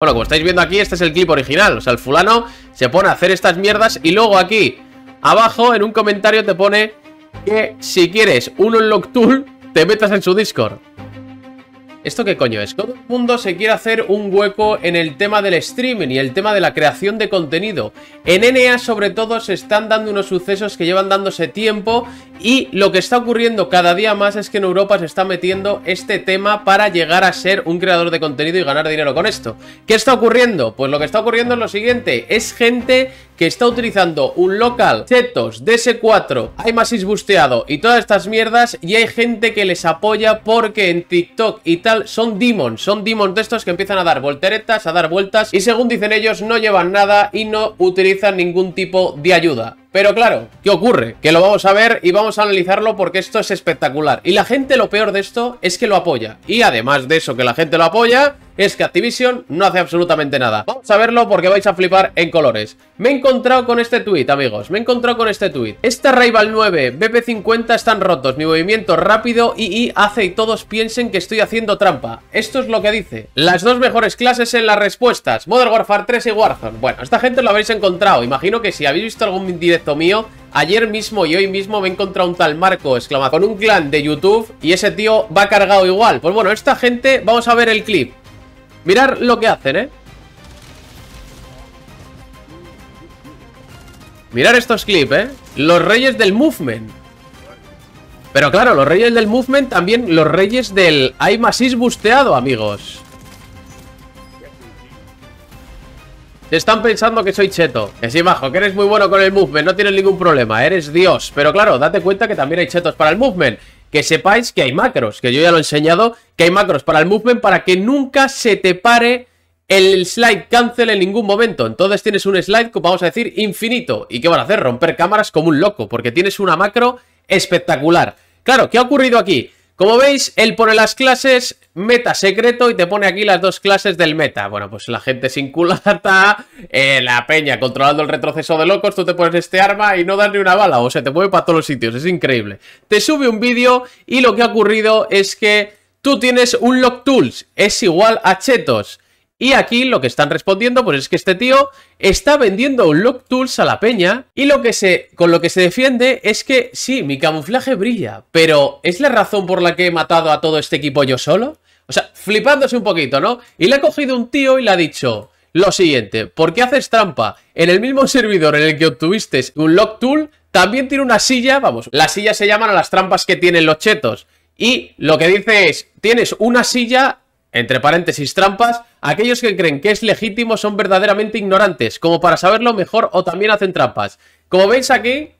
Bueno, como estáis viendo aquí, este es el clip original. O sea, el fulano se pone a hacer estas mierdas y luego aquí, abajo, en un comentario te pone que si quieres un unlock tool, te metas en su Discord. ¿Esto qué coño es? Todo el mundo se quiere hacer un hueco en el tema del streaming y el tema de la creación de contenido. En NA sobre todo se están dando unos sucesos que llevan dándose tiempo y lo que está ocurriendo cada día más es que en Europa se está metiendo este tema para llegar a ser un creador de contenido y ganar dinero con esto. ¿Qué está ocurriendo? Pues lo que está ocurriendo es lo siguiente, es gente que está utilizando un local, setos, DS4, hay masis busteado y todas estas mierdas y hay gente que les apoya porque en TikTok y tal son demons, son demons de estos que empiezan a dar volteretas, a dar vueltas y según dicen ellos no llevan nada y no utilizan ningún tipo de ayuda. Pero claro, ¿qué ocurre? Que lo vamos a ver y vamos a analizarlo porque esto es espectacular. Y la gente lo peor de esto es que lo apoya. Y además de eso que la gente lo apoya, es que Activision no hace absolutamente nada. Vamos a verlo porque vais a flipar en colores. Me he encontrado con este tuit, amigos. Me he encontrado con este tuit. Esta Rival 9, BP50 están rotos. Mi movimiento rápido y, hace y todos piensen que estoy haciendo trampa. Esto es lo que dice. Las dos mejores clases en las respuestas. Modern Warfare 3 y Warzone. Bueno, esta gente lo habéis encontrado. Imagino que si habéis visto algún directo mío Ayer mismo y hoy mismo me he encontrado un tal Marco, exclama, con un clan de YouTube y ese tío va cargado igual. Pues bueno, esta gente, vamos a ver el clip. Mirar lo que hacen, ¿eh? Mirar estos clips, ¿eh? Los reyes del movement. Pero claro, los reyes del movement también los reyes del hay más busteado, amigos. Están pensando que soy cheto. Que sí, bajo que eres muy bueno con el movement, no tienes ningún problema, eres Dios. Pero claro, date cuenta que también hay chetos para el movement. Que sepáis que hay macros, que yo ya lo he enseñado, que hay macros para el movement para que nunca se te pare el slide cancel en ningún momento. Entonces tienes un slide, vamos a decir, infinito. ¿Y qué van a hacer? Romper cámaras como un loco, porque tienes una macro espectacular. Claro, ¿qué ha ocurrido aquí? Como veis, él pone las clases meta secreto y te pone aquí las dos clases del meta. Bueno, pues la gente sin culata, eh, la peña controlando el retroceso de locos, tú te pones este arma y no das ni una bala, o sea, te mueve para todos los sitios, es increíble. Te sube un vídeo y lo que ha ocurrido es que tú tienes un Lock Tools, es igual a Chetos. Y aquí lo que están respondiendo pues es que este tío está vendiendo un Lock Tools a la peña y lo que se, con lo que se defiende es que sí, mi camuflaje brilla, pero ¿es la razón por la que he matado a todo este equipo yo solo? O sea, flipándose un poquito, ¿no? Y le ha cogido un tío y le ha dicho lo siguiente, ¿por qué haces trampa? En el mismo servidor en el que obtuviste un Lock Tool, también tiene una silla, vamos, las sillas se llaman a las trampas que tienen los chetos. Y lo que dice es, tienes una silla entre paréntesis, trampas, aquellos que creen que es legítimo son verdaderamente ignorantes, como para saberlo mejor o también hacen trampas. Como veis aquí,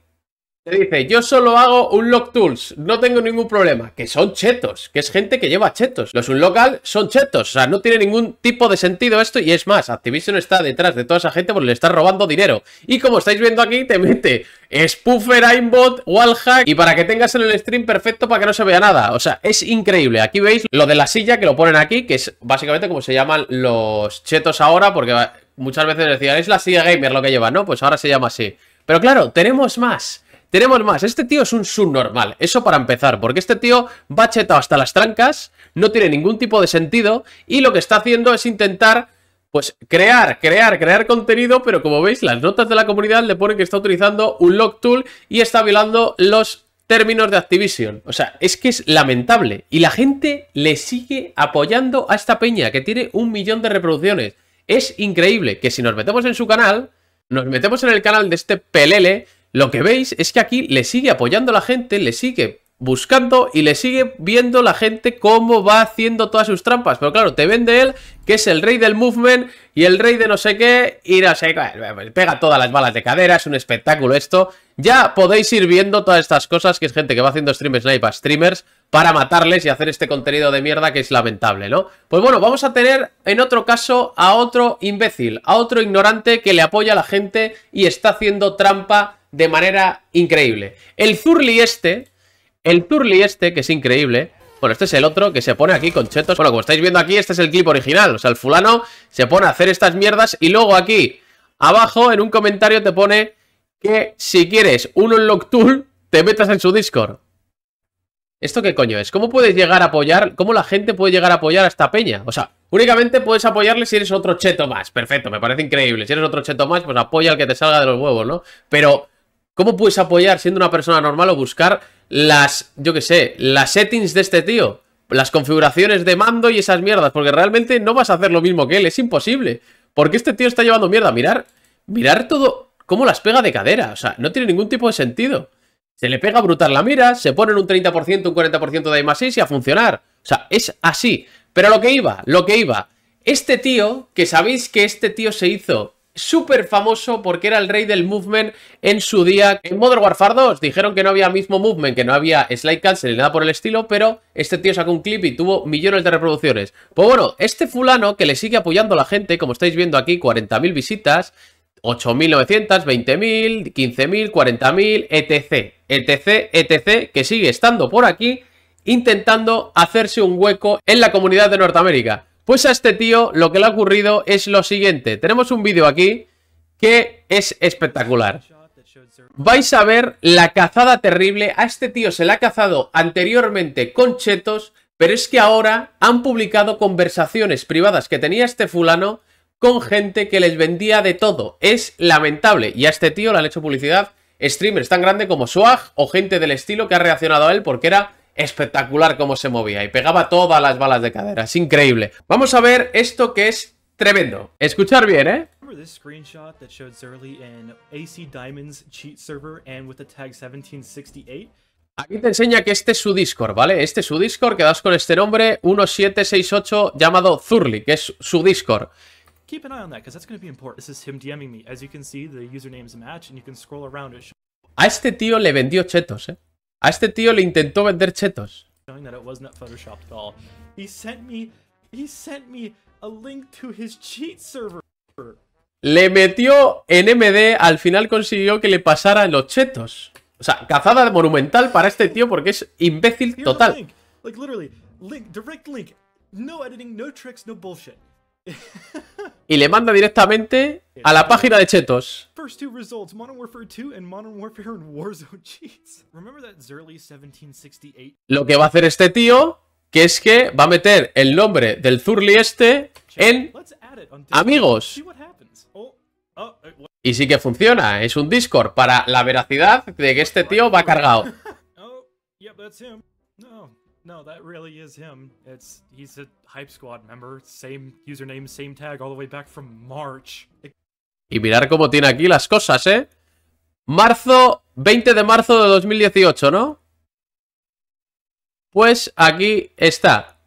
dice, yo solo hago un Lock tools, no tengo ningún problema. Que son chetos, que es gente que lleva chetos. Los unlocal son chetos, o sea, no tiene ningún tipo de sentido esto. Y es más, Activision está detrás de toda esa gente porque le está robando dinero. Y como estáis viendo aquí, te mete spoofer, aimbot, wallhack y para que tengas en el stream perfecto para que no se vea nada. O sea, es increíble. Aquí veis lo de la silla que lo ponen aquí, que es básicamente como se llaman los chetos ahora porque muchas veces decían, es la silla gamer lo que lleva, ¿no? Pues ahora se llama así. Pero claro, tenemos más. Tenemos más, este tío es un subnormal, eso para empezar, porque este tío va chetado hasta las trancas, no tiene ningún tipo de sentido y lo que está haciendo es intentar, pues, crear, crear, crear contenido, pero como veis, las notas de la comunidad le ponen que está utilizando un log tool y está violando los términos de Activision. O sea, es que es lamentable y la gente le sigue apoyando a esta peña que tiene un millón de reproducciones. Es increíble que si nos metemos en su canal, nos metemos en el canal de este pelele lo que veis es que aquí le sigue apoyando la gente, le sigue buscando y le sigue viendo la gente cómo va haciendo todas sus trampas. Pero claro, te vende él que es el rey del movement y el rey de no sé qué y no sé qué. Pues pega todas las balas de cadera, es un espectáculo esto. Ya podéis ir viendo todas estas cosas que es gente que va haciendo stream snipe a streamers para matarles y hacer este contenido de mierda que es lamentable, ¿no? Pues bueno, vamos a tener en otro caso a otro imbécil, a otro ignorante que le apoya a la gente y está haciendo trampa de manera increíble. El Zurli este, el Zurli este, que es increíble, bueno, este es el otro que se pone aquí con chetos. Bueno, como estáis viendo aquí, este es el clip original. O sea, el fulano se pone a hacer estas mierdas y luego aquí, abajo, en un comentario te pone que si quieres un unlock tool, te metas en su Discord. ¿Esto qué coño es? ¿Cómo puedes llegar a apoyar? ¿Cómo la gente puede llegar a apoyar a esta peña? O sea, únicamente puedes apoyarle si eres otro cheto más. Perfecto, me parece increíble. Si eres otro cheto más, pues apoya al que te salga de los huevos, ¿no? Pero ¿Cómo puedes apoyar siendo una persona normal o buscar las, yo qué sé, las settings de este tío? Las configuraciones de mando y esas mierdas, porque realmente no vas a hacer lo mismo que él, es imposible. Porque este tío está llevando mierda, mirar, mirar todo, cómo las pega de cadera, o sea, no tiene ningún tipo de sentido. Se le pega brutal la mira, se pone un 30%, un 40% de más 6 y a funcionar. O sea, es así. Pero lo que iba, lo que iba. Este tío, que sabéis que este tío se hizo súper famoso porque era el rey del movement en su día. En Modern Warfare 2 dijeron que no había mismo movement, que no había slide cancel ni nada por el estilo, pero este tío sacó un clip y tuvo millones de reproducciones. Pues bueno, este fulano que le sigue apoyando a la gente, como estáis viendo aquí, 40.000 visitas, 8.900, 20.000, 15.000, 40.000, etc. etc, etc, que sigue estando por aquí intentando hacerse un hueco en la comunidad de Norteamérica. Pues a este tío lo que le ha ocurrido es lo siguiente. Tenemos un vídeo aquí que es espectacular. Vais a ver la cazada terrible. A este tío se le ha cazado anteriormente con chetos, pero es que ahora han publicado conversaciones privadas que tenía este fulano con gente que les vendía de todo. Es lamentable. Y a este tío le han hecho publicidad streamers tan grande como Swag o gente del estilo que ha reaccionado a él porque era espectacular cómo se movía y pegaba todas las balas de cadera. Es increíble. Vamos a ver esto que es tremendo. Escuchar bien, ¿eh? Aquí te enseña que este es su Discord, ¿vale? Este es su Discord quedas con este nombre 1768 llamado Zurly que es su Discord. A este tío le vendió chetos, ¿eh? A este tío le intentó vender chetos. Le metió en MD, al final consiguió que le pasaran los chetos. O sea, cazada monumental para este tío porque es imbécil total y le manda directamente a la página de Chetos. Lo que va a hacer este tío, que es que va a meter el nombre del Zurli este en amigos. Oh, oh, eh, y sí que funciona, es un Discord para la veracidad de que este tío va cargado. Oh, no, that same username, same tag way back from Y mirar cómo tiene aquí las cosas, ¿eh? Marzo, 20 de marzo de 2018, ¿no? Pues aquí está.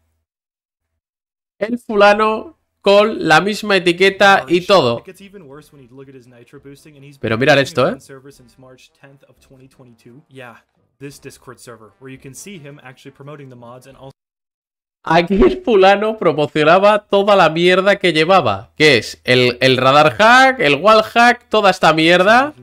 El fulano con la misma etiqueta y todo. Pero mirar esto, ¿eh? this Discord server, where you can see him actually promoting the mods and also Aquí el fulano promocionaba toda la mierda que llevaba, que es el, el radar hack, el wall hack, toda esta mierda.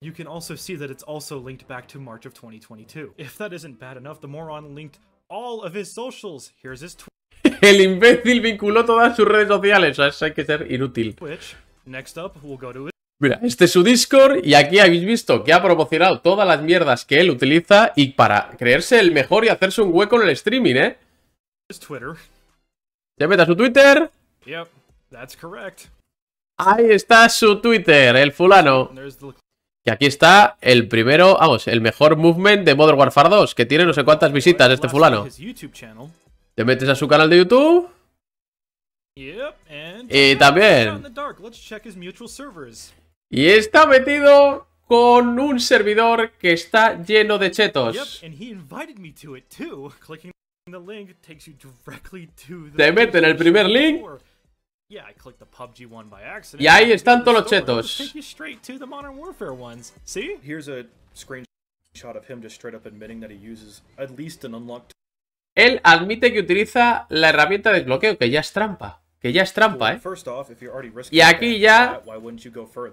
You can also see that it's also linked back to March of 2022. If that isn't bad enough, the moron linked all of his socials. Here's his El imbécil vinculó todas sus redes sociales, o sea, eso hay que ser inútil. Which, next up, we'll go to Mira, este es su Discord y aquí habéis visto que ha promocionado todas las mierdas que él utiliza y para creerse el mejor y hacerse un hueco en el streaming, ¿eh? Twitter. ¿Ya a su Twitter? Ahí está su Twitter, el fulano. Y aquí está el primero, vamos, el mejor movement de Modern Warfare 2, que tiene no sé cuántas visitas este fulano. Te metes a su canal de YouTube. Y también. Y está metido con un servidor que está lleno de chetos. Te meten el primer link. Y ahí están todos los chetos. Él admite que utiliza la herramienta de bloqueo, que ya es trampa que ya es trampa, ¿eh? Y aquí ya... Pues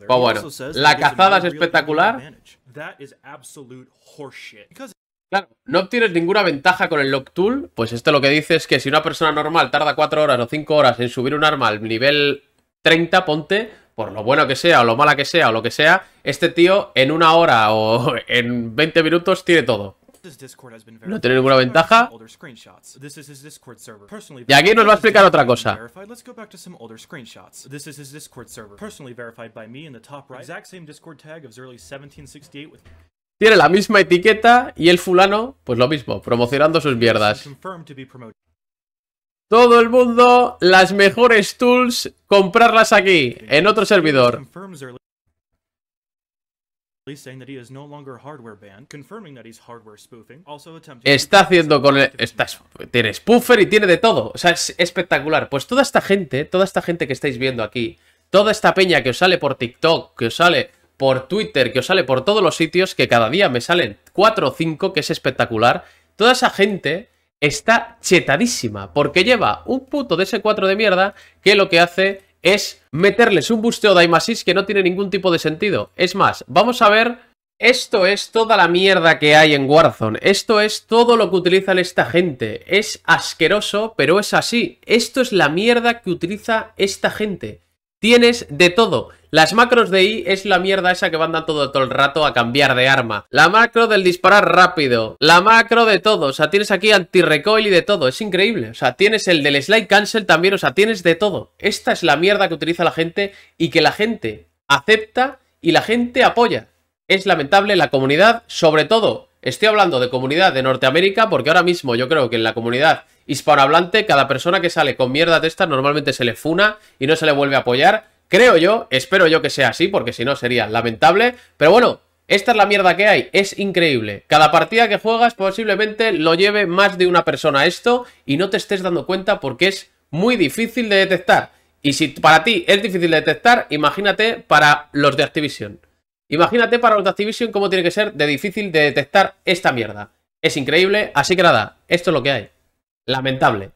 bueno, la cazada es espectacular. Claro, no obtienes ninguna ventaja con el Lock Tool, pues esto lo que dice es que si una persona normal tarda 4 horas o 5 horas en subir un arma al nivel 30, ponte, por lo bueno que sea o lo mala que sea o lo que sea, este tío en una hora o en 20 minutos tiene todo no tiene ninguna ventaja. Y aquí nos va a explicar otra cosa. Tiene la misma etiqueta y el fulano, pues lo mismo, promocionando sus mierdas. Todo el mundo, las mejores tools, comprarlas aquí, en otro servidor. Está haciendo con el, tiene spoofer y tiene de todo, o sea, es espectacular. Pues toda esta gente, toda esta gente que estáis viendo aquí, toda esta peña que os sale por TikTok, que os sale por Twitter, que os sale por todos los sitios, que cada día me salen 4 o 5, que es espectacular, toda esa gente está chetadísima, porque lleva un puto de ese 4 de mierda que lo que hace es meterles un busteo de assist que no tiene ningún tipo de sentido. Es más, vamos a ver... Esto es toda la mierda que hay en Warzone. Esto es todo lo que utilizan esta gente. Es asqueroso, pero es así. Esto es la mierda que utiliza esta gente. Tienes de todo. Las macros de I es la mierda esa que van todo, todo el rato a cambiar de arma. La macro del disparar rápido. La macro de todo. O sea, tienes aquí anti-recoil y de todo. Es increíble. O sea, tienes el del slide cancel también. O sea, tienes de todo. Esta es la mierda que utiliza la gente y que la gente acepta y la gente apoya. Es lamentable la comunidad, sobre todo. Estoy hablando de comunidad de Norteamérica porque ahora mismo yo creo que en la comunidad hablante, cada persona que sale con mierda de estas normalmente se le funa y no se le vuelve a apoyar. Creo yo, espero yo que sea así, porque si no sería lamentable. Pero bueno, esta es la mierda que hay, es increíble. Cada partida que juegas posiblemente lo lleve más de una persona a esto y no te estés dando cuenta porque es muy difícil de detectar. Y si para ti es difícil de detectar, imagínate para los de Activision. Imagínate para los de Activision cómo tiene que ser de difícil de detectar esta mierda. Es increíble, así que nada, esto es lo que hay lamentable